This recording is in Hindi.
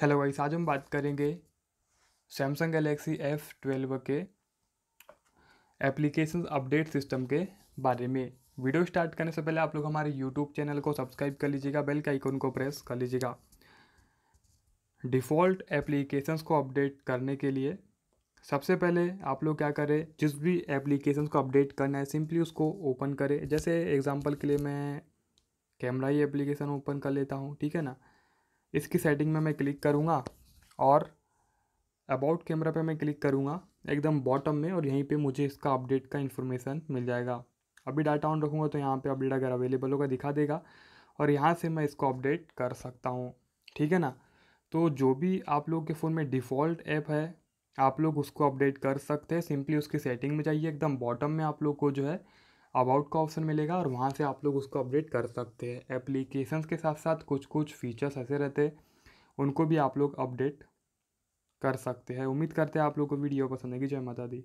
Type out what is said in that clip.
हेलो वाइस आज हम बात करेंगे सैमसंग गैलेक्सी एफ़ ट्वेल्व के एप्लीकेशन अपडेट सिस्टम के बारे में वीडियो स्टार्ट करने से पहले आप लोग हमारे यूट्यूब चैनल को सब्सक्राइब कर लीजिएगा बेल के आइकन को प्रेस कर लीजिएगा डिफ़ॉल्ट एप्लीकेशंस को अपडेट करने के लिए सबसे पहले आप लोग क्या करें जिस भी एप्लीकेशंस को अपडेट करना है सिंपली उसको ओपन करें जैसे एग्ज़ाम्पल के लिए मैं कैमरा ही एप्लीकेशन ओपन कर लेता हूँ ठीक है ना इसकी सेटिंग में मैं क्लिक करूँगा और अबाउट कैमरा पे मैं क्लिक करूँगा एकदम बॉटम में और यहीं पे मुझे इसका अपडेट का इन्फॉर्मेशन मिल जाएगा अभी डाटा ऑन रखूँगा तो यहाँ पे अपडेट अगर अवेलेबल होगा दिखा देगा और यहाँ से मैं इसको अपडेट कर सकता हूँ ठीक है ना तो जो भी आप लोग के फ़ोन में डिफ़ॉल्ट ऐप है आप लोग उसको अपडेट कर सकते हैं सिंपली उसकी सेटिंग में जाइए एकदम बॉटम में आप लोग को जो है अबाउट का ऑप्शन मिलेगा और वहाँ से आप लोग उसको अपडेट कर सकते हैं एप्लीकेशन के साथ साथ कुछ कुछ फीचर्स ऐसे रहते हैं उनको भी आप लोग अपडेट कर सकते हैं उम्मीद करते हैं आप लोग को वीडियो पसंद आएगी जय माता दी